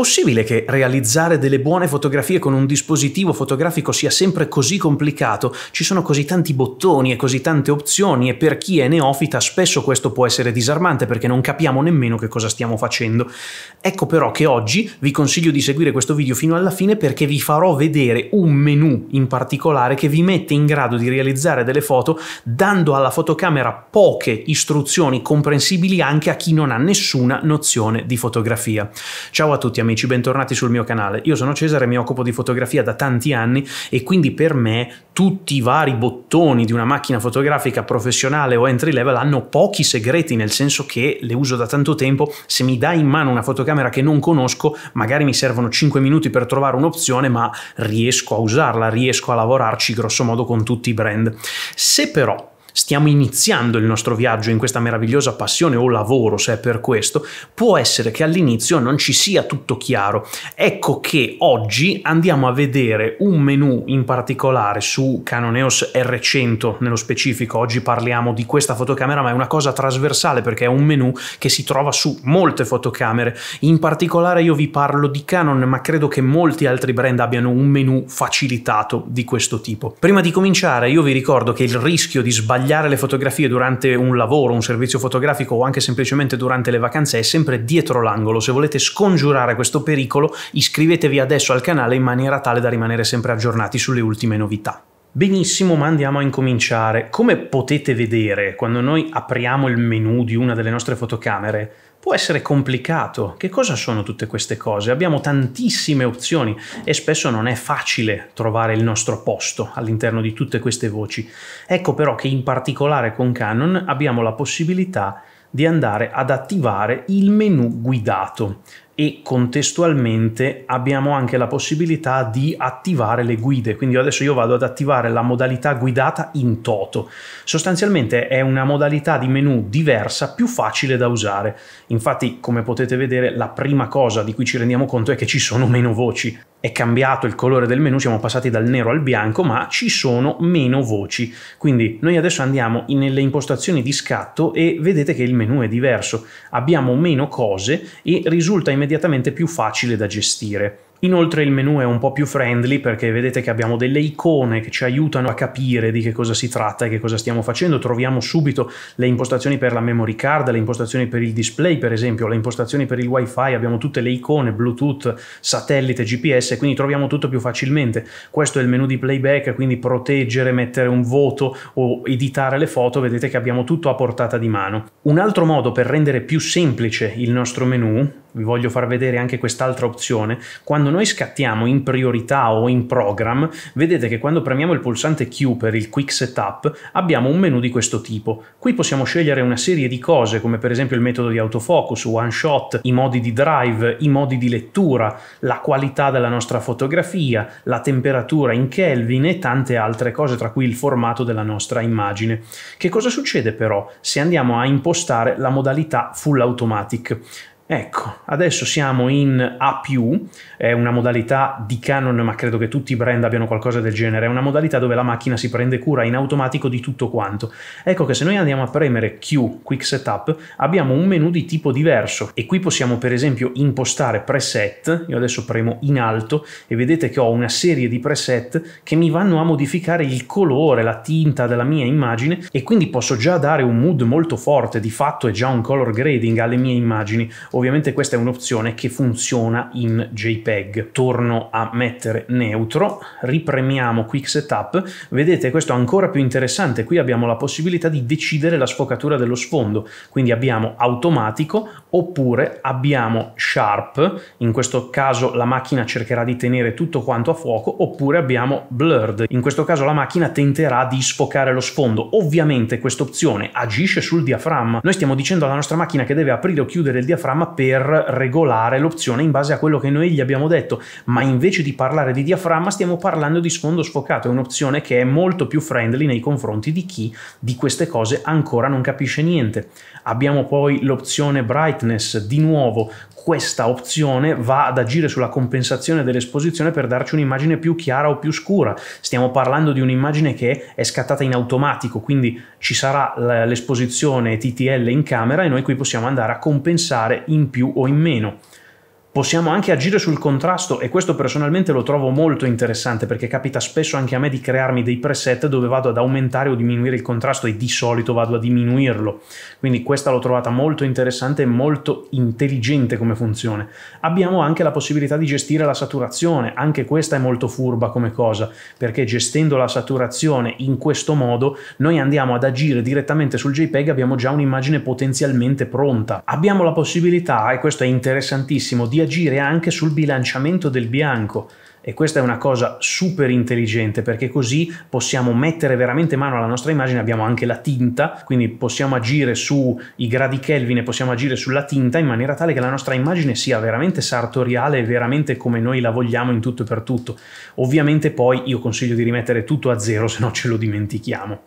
Possibile che realizzare delle buone fotografie con un dispositivo fotografico sia sempre così complicato? Ci sono così tanti bottoni e così tante opzioni e per chi è neofita spesso questo può essere disarmante perché non capiamo nemmeno che cosa stiamo facendo. Ecco però che oggi vi consiglio di seguire questo video fino alla fine perché vi farò vedere un menu in particolare che vi mette in grado di realizzare delle foto dando alla fotocamera poche istruzioni comprensibili anche a chi non ha nessuna nozione di fotografia. Ciao a tutti amici amici, bentornati sul mio canale. Io sono Cesare, mi occupo di fotografia da tanti anni e quindi per me tutti i vari bottoni di una macchina fotografica professionale o entry level hanno pochi segreti, nel senso che le uso da tanto tempo, se mi dai in mano una fotocamera che non conosco, magari mi servono 5 minuti per trovare un'opzione, ma riesco a usarla, riesco a lavorarci grosso modo con tutti i brand. Se però stiamo iniziando il nostro viaggio in questa meravigliosa passione o lavoro, se è per questo, può essere che all'inizio non ci sia tutto chiaro. Ecco che oggi andiamo a vedere un menu in particolare su Canon EOS R100 nello specifico. Oggi parliamo di questa fotocamera, ma è una cosa trasversale perché è un menu che si trova su molte fotocamere. In particolare io vi parlo di Canon, ma credo che molti altri brand abbiano un menu facilitato di questo tipo. Prima di cominciare io vi ricordo che il rischio di sbagliare sbagliare le fotografie durante un lavoro, un servizio fotografico o anche semplicemente durante le vacanze è sempre dietro l'angolo. Se volete scongiurare questo pericolo, iscrivetevi adesso al canale in maniera tale da rimanere sempre aggiornati sulle ultime novità. Benissimo, ma andiamo a incominciare. Come potete vedere, quando noi apriamo il menu di una delle nostre fotocamere, può essere complicato. Che cosa sono tutte queste cose? Abbiamo tantissime opzioni e spesso non è facile trovare il nostro posto all'interno di tutte queste voci. Ecco però che in particolare con Canon abbiamo la possibilità di andare ad attivare il menu guidato e contestualmente abbiamo anche la possibilità di attivare le guide, quindi adesso io vado ad attivare la modalità guidata in toto. Sostanzialmente è una modalità di menu diversa, più facile da usare. Infatti, come potete vedere, la prima cosa di cui ci rendiamo conto è che ci sono meno voci è cambiato il colore del menu, siamo passati dal nero al bianco, ma ci sono meno voci. Quindi noi adesso andiamo nelle impostazioni di scatto e vedete che il menu è diverso. Abbiamo meno cose e risulta immediatamente più facile da gestire. Inoltre il menu è un po' più friendly perché vedete che abbiamo delle icone che ci aiutano a capire di che cosa si tratta e che cosa stiamo facendo. Troviamo subito le impostazioni per la memory card, le impostazioni per il display, per esempio, le impostazioni per il wifi, abbiamo tutte le icone, Bluetooth, satellite, GPS, quindi troviamo tutto più facilmente. Questo è il menu di playback, quindi proteggere, mettere un voto o editare le foto, vedete che abbiamo tutto a portata di mano. Un altro modo per rendere più semplice il nostro menu vi voglio far vedere anche quest'altra opzione, quando noi scattiamo in priorità o in program, vedete che quando premiamo il pulsante Q per il quick setup abbiamo un menu di questo tipo. Qui possiamo scegliere una serie di cose come per esempio il metodo di autofocus, one shot, i modi di drive, i modi di lettura, la qualità della nostra fotografia, la temperatura in Kelvin e tante altre cose, tra cui il formato della nostra immagine. Che cosa succede però se andiamo a impostare la modalità full automatic? Ecco, adesso siamo in A+, è una modalità di Canon, ma credo che tutti i brand abbiano qualcosa del genere, è una modalità dove la macchina si prende cura in automatico di tutto quanto. Ecco che se noi andiamo a premere Q, Quick Setup, abbiamo un menu di tipo diverso e qui possiamo per esempio impostare preset, io adesso premo in alto e vedete che ho una serie di preset che mi vanno a modificare il colore, la tinta della mia immagine e quindi posso già dare un mood molto forte, di fatto è già un color grading alle mie immagini Ovviamente questa è un'opzione che funziona in JPEG. Torno a mettere neutro, ripremiamo Quick Setup. Vedete, questo è ancora più interessante. Qui abbiamo la possibilità di decidere la sfocatura dello sfondo. Quindi abbiamo automatico oppure abbiamo sharp. In questo caso la macchina cercherà di tenere tutto quanto a fuoco oppure abbiamo blurred. In questo caso la macchina tenterà di sfocare lo sfondo. Ovviamente quest'opzione agisce sul diaframma. Noi stiamo dicendo alla nostra macchina che deve aprire o chiudere il diaframma per regolare l'opzione in base a quello che noi gli abbiamo detto, ma invece di parlare di diaframma stiamo parlando di sfondo sfocato, è un'opzione che è molto più friendly nei confronti di chi di queste cose ancora non capisce niente. Abbiamo poi l'opzione brightness, di nuovo questa opzione va ad agire sulla compensazione dell'esposizione per darci un'immagine più chiara o più scura. Stiamo parlando di un'immagine che è scattata in automatico, quindi ci sarà l'esposizione TTL in camera e noi qui possiamo andare a compensare in in più o in meno. Possiamo anche agire sul contrasto e questo personalmente lo trovo molto interessante perché capita spesso anche a me di crearmi dei preset dove vado ad aumentare o diminuire il contrasto e di solito vado a diminuirlo. Quindi questa l'ho trovata molto interessante e molto intelligente come funzione. Abbiamo anche la possibilità di gestire la saturazione, anche questa è molto furba come cosa perché gestendo la saturazione in questo modo noi andiamo ad agire direttamente sul JPEG abbiamo già un'immagine potenzialmente pronta. Abbiamo la possibilità, e questo è interessantissimo, di agire anche sul bilanciamento del bianco. E questa è una cosa super intelligente perché così possiamo mettere veramente mano alla nostra immagine, abbiamo anche la tinta, quindi possiamo agire sui gradi Kelvin e possiamo agire sulla tinta in maniera tale che la nostra immagine sia veramente sartoriale e veramente come noi la vogliamo in tutto e per tutto. Ovviamente poi io consiglio di rimettere tutto a zero, se no ce lo dimentichiamo.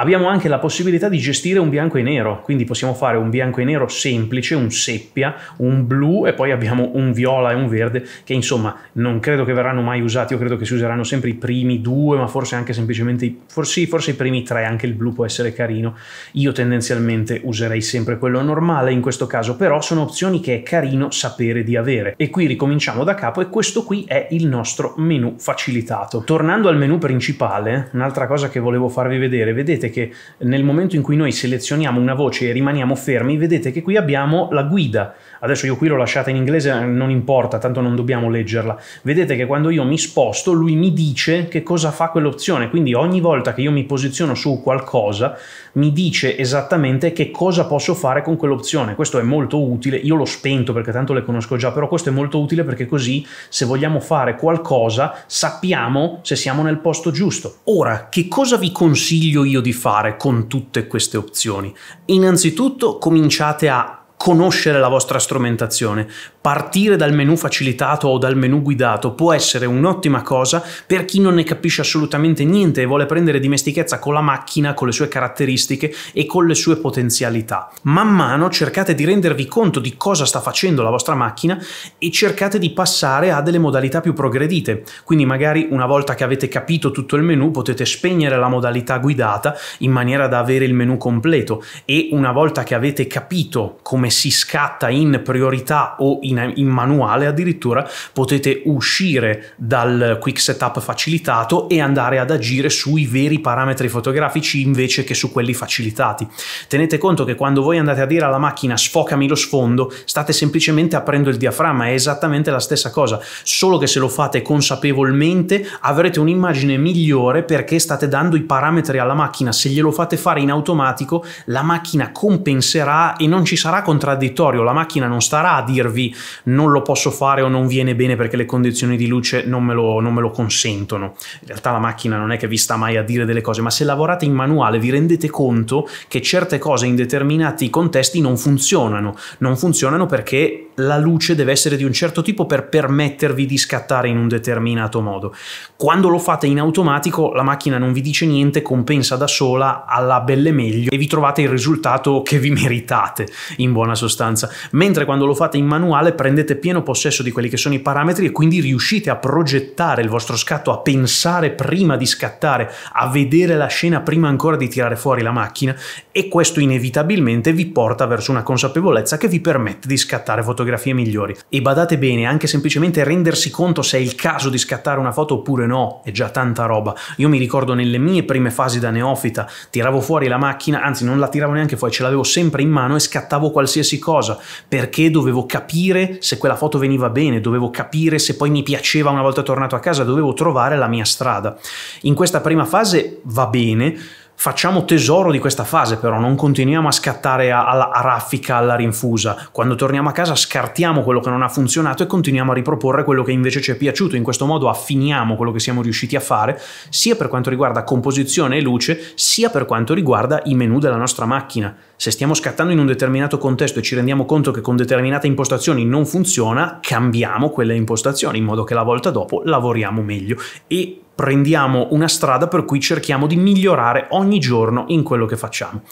Abbiamo anche la possibilità di gestire un bianco e nero, quindi possiamo fare un bianco e nero semplice, un seppia, un blu e poi abbiamo un viola e un verde che insomma non credo che verranno mai usati, io credo che si useranno sempre i primi due, ma forse anche semplicemente, forse, forse i primi tre, anche il blu può essere carino. Io tendenzialmente userei sempre quello normale in questo caso, però sono opzioni che è carino sapere di avere. E qui ricominciamo da capo e questo qui è il nostro menu facilitato. Tornando al menu principale, un'altra cosa che volevo farvi vedere, vedete vedete che nel momento in cui noi selezioniamo una voce e rimaniamo fermi, vedete che qui abbiamo la guida. Adesso io qui l'ho lasciata in inglese, non importa, tanto non dobbiamo leggerla. Vedete che quando io mi sposto, lui mi dice che cosa fa quell'opzione, quindi ogni volta che io mi posiziono su qualcosa, mi dice esattamente che cosa posso fare con quell'opzione. Questo è molto utile, io l'ho spento perché tanto le conosco già, però questo è molto utile perché così se vogliamo fare qualcosa sappiamo se siamo nel posto giusto. Ora, che cosa vi consiglio io di fare? fare con tutte queste opzioni? Innanzitutto cominciate a conoscere la vostra strumentazione, partire dal menu facilitato o dal menu guidato può essere un'ottima cosa per chi non ne capisce assolutamente niente e vuole prendere dimestichezza con la macchina, con le sue caratteristiche e con le sue potenzialità. Man mano cercate di rendervi conto di cosa sta facendo la vostra macchina e cercate di passare a delle modalità più progredite. Quindi magari una volta che avete capito tutto il menu potete spegnere la modalità guidata in maniera da avere il menu completo e una volta che avete capito come si scatta in priorità o in in, in manuale addirittura potete uscire dal quick setup facilitato e andare ad agire sui veri parametri fotografici invece che su quelli facilitati. Tenete conto che quando voi andate a dire alla macchina sfocami lo sfondo, state semplicemente aprendo il diaframma, è esattamente la stessa cosa, solo che se lo fate consapevolmente avrete un'immagine migliore perché state dando i parametri alla macchina, se glielo fate fare in automatico la macchina compenserà e non ci sarà contraddittorio, la macchina non starà a dirvi non lo posso fare o non viene bene perché le condizioni di luce non me lo, non me lo consentono. In realtà la macchina non è che vi sta mai a dire delle cose, ma se lavorate in manuale vi rendete conto che certe cose in determinati contesti non funzionano. Non funzionano perché la luce deve essere di un certo tipo per permettervi di scattare in un determinato modo. Quando lo fate in automatico la macchina non vi dice niente, compensa da sola alla belle meglio e vi trovate il risultato che vi meritate in buona sostanza, mentre quando lo fate in manuale prendete pieno possesso di quelli che sono i parametri e quindi riuscite a progettare il vostro scatto, a pensare prima di scattare, a vedere la scena prima ancora di tirare fuori la macchina e questo inevitabilmente vi porta verso una consapevolezza che vi permette di scattare fotografie fotografie migliori. E badate bene, anche semplicemente rendersi conto se è il caso di scattare una foto oppure no, è già tanta roba. Io mi ricordo nelle mie prime fasi da neofita, tiravo fuori la macchina, anzi non la tiravo neanche fuori, ce l'avevo sempre in mano e scattavo qualsiasi cosa, perché dovevo capire se quella foto veniva bene, dovevo capire se poi mi piaceva una volta tornato a casa, dovevo trovare la mia strada. In questa prima fase va bene, Facciamo tesoro di questa fase però, non continuiamo a scattare alla a raffica, alla rinfusa. Quando torniamo a casa scartiamo quello che non ha funzionato e continuiamo a riproporre quello che invece ci è piaciuto. In questo modo affiniamo quello che siamo riusciti a fare, sia per quanto riguarda composizione e luce, sia per quanto riguarda i menu della nostra macchina. Se stiamo scattando in un determinato contesto e ci rendiamo conto che con determinate impostazioni non funziona, cambiamo quelle impostazioni in modo che la volta dopo lavoriamo meglio e prendiamo una strada per cui cerchiamo di migliorare ogni giorno in quello che facciamo.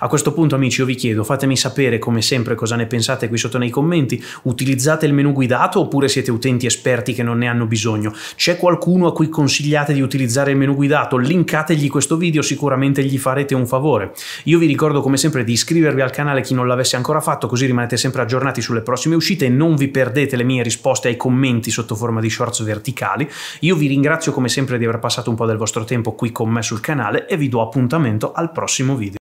A questo punto amici io vi chiedo, fatemi sapere come sempre cosa ne pensate qui sotto nei commenti, utilizzate il menu guidato oppure siete utenti esperti che non ne hanno bisogno? C'è qualcuno a cui consigliate di utilizzare il menu guidato? Linkategli questo video, sicuramente gli farete un favore. Io vi ricordo come sempre di iscrivervi al canale chi non l'avesse ancora fatto, così rimanete sempre aggiornati sulle prossime uscite e non vi perdete le mie risposte ai commenti sotto forma di shorts verticali. Io vi ringrazio come sempre sempre di aver passato un po' del vostro tempo qui con me sul canale e vi do appuntamento al prossimo video.